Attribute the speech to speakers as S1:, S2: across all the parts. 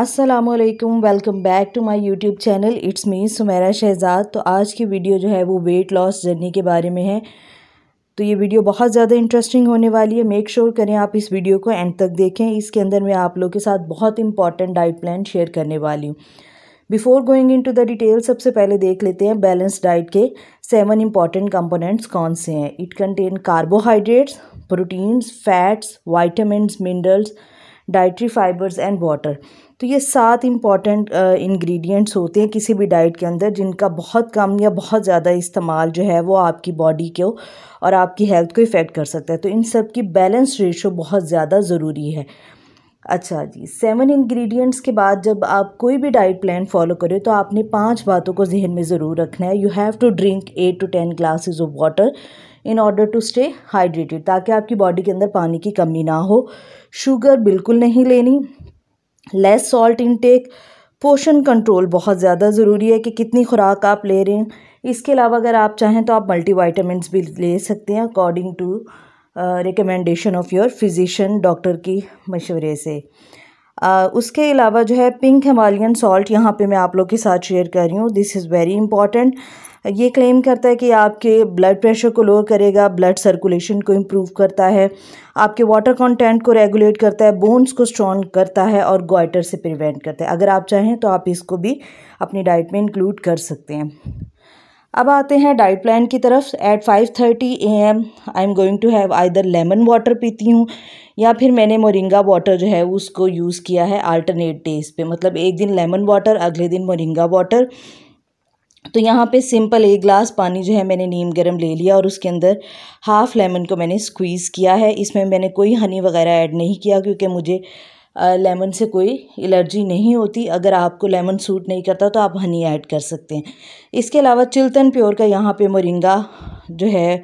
S1: Aslam welcome back to my YouTube channel it's me Sumera Shahzad तो आज की वीडियो जो है वो वेट लॉस जर्नी के बारे में है तो ये वीडियो बहुत ज़्यादा इंटरेस्टिंग होने वाली है मेक श्योर sure करें आप इस वीडियो को एंड तक देखें इसके अंदर मैं आप लोगों के साथ बहुत इंपॉर्टेंट डाइट प्लान शेयर करने वाली हूँ before going into the detail सबसे पहले देख लेते हैं बैलेंस डाइट के सेवन इंपॉर्टेंट कंपोनेंट्स कौन से हैं it contain carbohydrates proteins fats vitamins minerals dietary fibres and water तो ये सात इम्पॉर्टेंट इंग्रेडिएंट्स होते हैं किसी भी डाइट के अंदर जिनका बहुत कम या बहुत ज़्यादा इस्तेमाल जो है वो आपकी बॉडी को और आपकी हेल्थ को इफ़ेक्ट कर सकता है तो इन सब की बैलेंस रेशो बहुत ज़्यादा ज़रूरी है अच्छा जी सेवन इंग्रेडिएंट्स के बाद जब आप कोई भी डाइट प्लान फॉलो करें तो आपने पांच बातों को जहन में ज़रूर रखना है you have to drink eight to ten glasses of water in order to stay hydrated ताकि आपकी बॉडी के अंदर पानी की कमी ना हो शुगर बिल्कुल नहीं लेनी less salt intake portion control बहुत ज़्यादा ज़रूरी है कि कितनी खुराक आप ले रहे हैं इसके अलावा अगर आप चाहें तो आप मल्टी भी ले सकते हैं according to recommendation of your physician doctor की मशवरे से Uh, उसके अलावा जो है पिंक हिमालयन सॉल्ट यहाँ पे मैं आप लोग के साथ शेयर कर रही हूँ दिस इज़ वेरी इंपॉर्टेंट ये क्लेम करता है कि आपके ब्लड प्रेशर को लोअर करेगा ब्लड सर्कुलेशन को इम्प्रूव करता है आपके वाटर कंटेंट को रेगुलेट करता है बोन्स को स्ट्रॉन्ग करता है और गोइटर से प्रिवेंट करता है अगर आप चाहें तो आप इसको भी अपनी डाइट में इंक्लूड कर सकते हैं अब आते हैं डाइट प्लान की तरफ at five thirty A M I am going to have either lemon water पीती हूँ या फिर मैंने मोरिंगा वाटर जो है उसको यूज़ किया है आल्टरनेट डेज पे मतलब एक दिन लेमन वाटर अगले दिन मोरिंगा वाटर तो यहाँ पे सिंपल एक ग्लास पानी जो है मैंने नीम गरम ले लिया और उसके अंदर हाफ़ लेमन को मैंने स्क्वीज़ किया है इसमें मैंने कोई हनी वगैरह ऐड नहीं किया क्योंकि मुझे लेमन से कोई एलर्जी नहीं होती अगर आपको लेमन सूट नहीं करता तो आप हनी ऐड कर सकते हैं इसके अलावा चिल्तन प्योर का यहाँ पे मोरिंगा जो है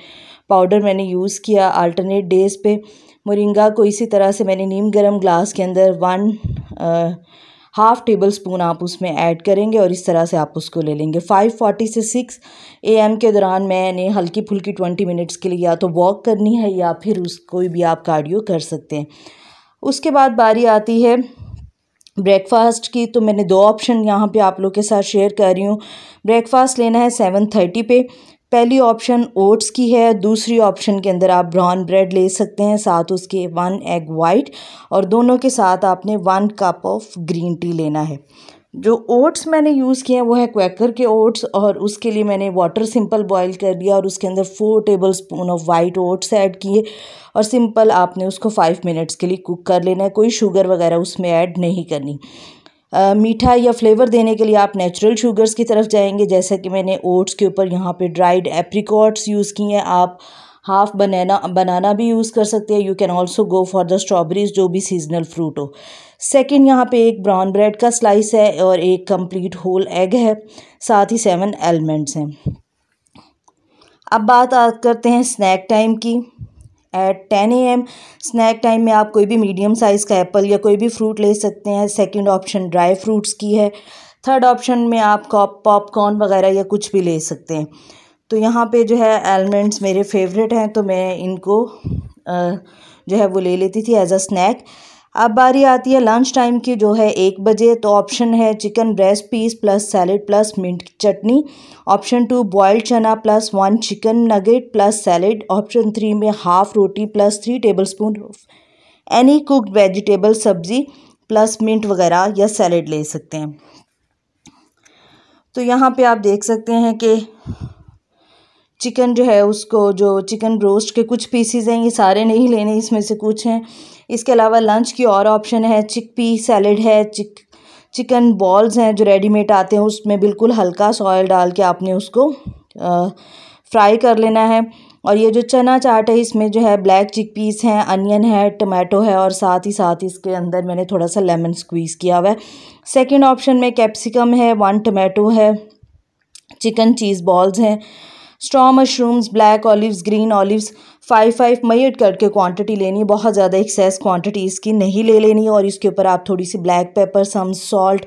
S1: पाउडर मैंने यूज़ किया अल्टरनेट डेज़ पे मोरिंगा को इसी तरह से मैंने नीम गर्म ग्लास के अंदर वन हाफ़ टेबल स्पून आप उसमें ऐड करेंगे और इस तरह से आप उसको ले लेंगे 5:40 से 6 एम के दौरान मैंने हल्की फुल्की 20 मिनट्स के लिए या तो वॉक करनी है या फिर उस कोई भी आप कार्डियो कर सकते हैं उसके बाद बारी आती है ब्रेकफास्ट की तो मैंने दो ऑप्शन यहाँ पे आप लोग के साथ शेयर कर रही हूँ ब्रेकफास्ट लेना है सेवन थर्टी पे पहली ऑप्शन ओट्स की है दूसरी ऑप्शन के अंदर आप ब्राउन ब्रेड ले सकते हैं साथ उसके वन एग वाइट और दोनों के साथ आपने one cup of green tea लेना है जो ओट्स मैंने यूज़ किए हैं वो है क्वेकर के ओट्स और उसके लिए मैंने वाटर सिंपल बॉईल कर लिया और उसके अंदर four tablespoon of white oats add किए और सिंपल आपने उसको फाइव मिनट्स के लिए कुक कर लेना है कोई शुगर वगैरह उसमें ऐड नहीं करनी आ, मीठा या फ्लेवर देने के लिए आप नेचुरल शुगर्स की तरफ जाएंगे जैसे कि मैंने ओट्स के ऊपर यहाँ पे ड्राइड एप्रिकॉट्स यूज़ किए हैं आप हाफ बनाना बनाना भी यूज़ कर सकते हैं you can also go for the strawberries जो भी सीजनल फ्रूट हो सेकंड यहाँ पे एक ब्राउन ब्रेड का स्लाइस है और एक कंप्लीट होल एग है साथ ही सेवन एलिमेंट्स हैं अब बात करते हैं स्नैक टाइम की at ten A M snack time में आप कोई भी मीडियम साइज़ का एप्पल या कोई भी फ्रूट ले सकते हैं सेकेंड ऑप्शन ड्राई फ्रूट्स की है थर्ड ऑप्शन में आप पॉपकॉर्न वगैरह या कुछ भी ले सकते हैं तो यहाँ पे जो है आलमंड्स मेरे फेवरेट हैं तो मैं इनको जो है वो ले लेती थी एज अ स्नैक अब बारी आती है लंच टाइम की जो है एक बजे तो ऑप्शन है chicken breast piece plus salad plus mint chutney option two boiled chana plus one chicken nugget plus salad option three में half roti plus three tablespoon any cooked vegetable sabzi plus mint वगैरह या सैलड ले सकते हैं तो यहाँ पे आप देख सकते हैं कि चिकन जो है उसको जो चिकन रोस्ट के कुछ पीसीज हैं ये सारे नहीं लेने इसमें से कुछ हैं इसके अलावा लंच की और ऑप्शन है चिकपी सैलड है चिक चिकन बॉल्स हैं जो रेडीमेड आते हैं उसमें बिल्कुल हल्का सॉयल डाल के आपने उसको फ्राई कर लेना है और ये जो चना चाट है इसमें जो है ब्लैक चिक पीस हैं अनियन है टमाटो है और साथ ही साथ इसके अंदर मैंने थोड़ा सा लेमन स्क्वीज़ किया हुआ है सेकेंड ऑप्शन में कैप्सिकम है वन टमाटो है चिकन चीज़ बॉल्स हैं straw mushrooms black olives green olives five five add करके क्वांटिटी लेनी है बहुत ज़्यादा एक्सेस क्वांटिटी इसकी नहीं ले लेनी और इसके ऊपर आप थोड़ी सी ब्लैक पेपर सम सॉल्ट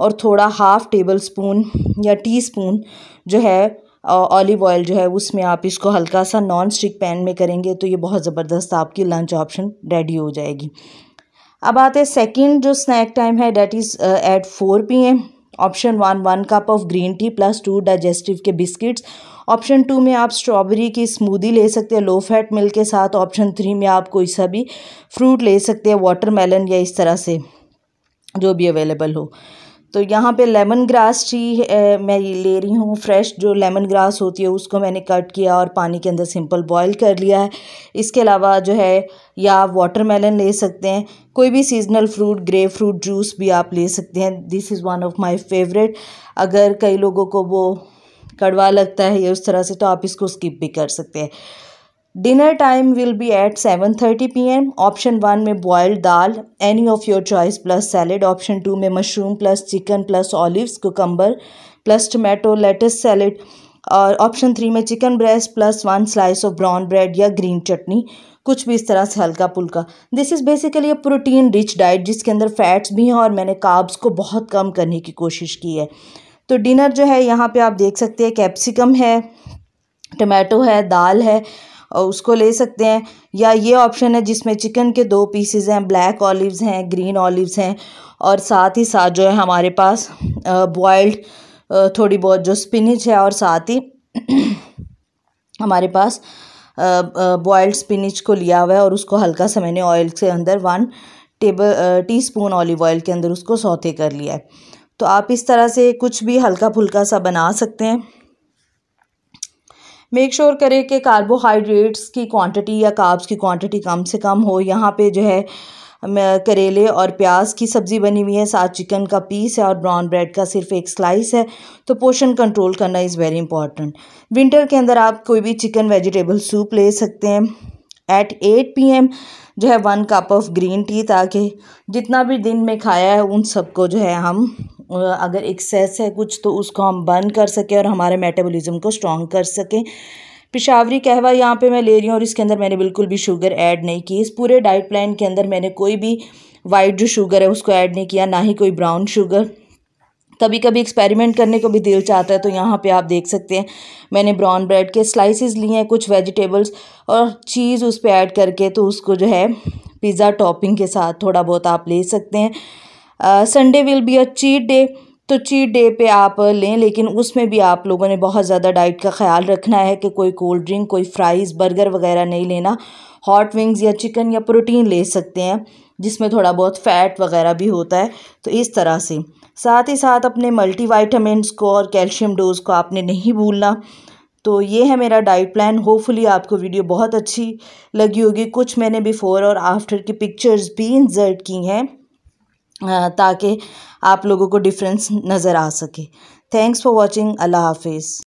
S1: और थोड़ा हाफ टेबल स्पून या टी स्पून जो है ऑलिव ऑयल जो है उसमें आप इसको हल्का सा नॉन स्टिक पैन में करेंगे तो ये बहुत ज़बरदस्त आपकी लंच ऑप्शन रेडी हो जाएगी अब आते हैं सेकेंड जो स्नैक टाइम है that is at four P M option one one cup of green tea plus two digestive के बिस्किट्स ऑप्शन टू में आप स्ट्रॉबेरी की स्मूदी ले सकते हैं लो फैट मिल्क के साथ ऑप्शन थ्री में आप कोई सा भी फ्रूट ले सकते हैं वाटरमेलन या इस तरह से जो भी अवेलेबल हो तो यहाँ पे लेमन ग्रास ही मैं ले रही हूँ फ्रेश जो लेमन ग्रास होती है उसको मैंने कट किया और पानी के अंदर सिंपल बॉईल कर लिया है इसके अलावा जो है या आप मेलन ले सकते हैं कोई भी seasonal fruit grapefruit juice भी आप ले सकते हैं this is one of my favourite अगर कई लोगों को वो कड़वा लगता है या उस तरह से तो आप इसको स्किप भी कर सकते हैं dinner time will be at seven thirty P M option one में boiled dal any of your choice plus salad option two में mushroom plus chicken plus olives cucumber plus tomato lettuce salad और option three में chicken breast plus one slice of brown bread या green chutney कुछ भी इस तरह से हल्का पुल्का this is basically a protein rich diet जिसके अंदर फैट्स भी हैं और मैंने काब्स को बहुत कम करने की कोशिश की है तो डिनर जो है यहाँ पे आप देख सकते हैं कैप्सिकम है टमाटो है दाल है उसको ले सकते हैं या ये ऑप्शन है जिसमें चिकन के दो पीसेज़ हैं ब्लैक ऑलिव्स हैं ग्रीन ऑलिव्स हैं और साथ ही साथ जो है हमारे पास बॉयल्ड थोड़ी बहुत जो स्पिनिच है और साथ ही हमारे पास बॉयल्ड स्पिनिच को लिया हुआ है और उसको हल्का सा मैंने ऑयल के अंदर one tablespoon olive oil के अंदर उसको सौते कर लिया है तो आप इस तरह से कुछ भी हल्का फुल्का सा बना सकते हैं मेक श्योर sure करें कि कार्बोहाइड्रेट्स की क्वांटिटी या काब्स की क्वांटिटी कम से कम हो यहाँ पे जो है करेले और प्याज की सब्ज़ी बनी हुई है साथ चिकन का पीस है और ब्राउन ब्रेड का सिर्फ एक स्लाइस है तो पोषण कंट्रोल करना इज़ वेरी इंपॉर्टेंट विंटर के अंदर आप कोई भी चिकन वेजिटेबल सूप ले सकते हैं एट एट पी एम जो है one cup of green tea ताकि जितना भी दिन में खाया है उन सबको जो है हम अगर एक्सेस है कुछ तो उसको हम बर्न कर सकें और हमारे मेटाबॉलिज्म को स्ट्रॉन्ग कर सकें पिशावरी कहवा यहाँ पे मैं ले रही हूँ और इसके अंदर मैंने बिल्कुल भी शुगर ऐड नहीं की इस पूरे डाइट प्लान के अंदर मैंने कोई भी वाइट जो शुगर है उसको ऐड नहीं किया ना ही कोई ब्राउन शुगर कभी कभी एक्सपेरिमेंट करने को भी दिल चाहता है तो यहाँ पे आप देख सकते हैं मैंने ब्राउन ब्रेड के स्लाइसेस लिए हैं कुछ वेजिटेबल्स और चीज़ उस पर ऐड करके तो उसको जो है पिज़्ज़ा टॉपिंग के साथ थोड़ा बहुत आप ले सकते हैं Sunday will be a cheat day तो चीट डे पे आप लें लेकिन उसमें भी आप लोगों ने बहुत ज़्यादा डाइट का ख्याल रखना है कि कोई कोल्ड ड्रिंक कोई फ्राइज़ बर्गर वगैरह नहीं लेना हॉट विंग्स या चिकन या प्रोटीन ले सकते हैं जिसमें थोड़ा बहुत फ़ैट वगैरह भी होता है तो इस तरह से साथ ही साथ अपने मल्टी वाइटामस को और कैल्शियम डोज को आपने नहीं भूलना तो ये है मेरा डाइट प्लान होपफुली आपको वीडियो बहुत अच्छी लगी होगी कुछ मैंने बिफ़ोर और आफ्टर की पिक्चर्स भी इंजर्ट की हैं ताकि आप लोगों को डिफरेंस नज़र आ सके थैंक्स फॉर वॉचिंग अल्लाह हाफिज़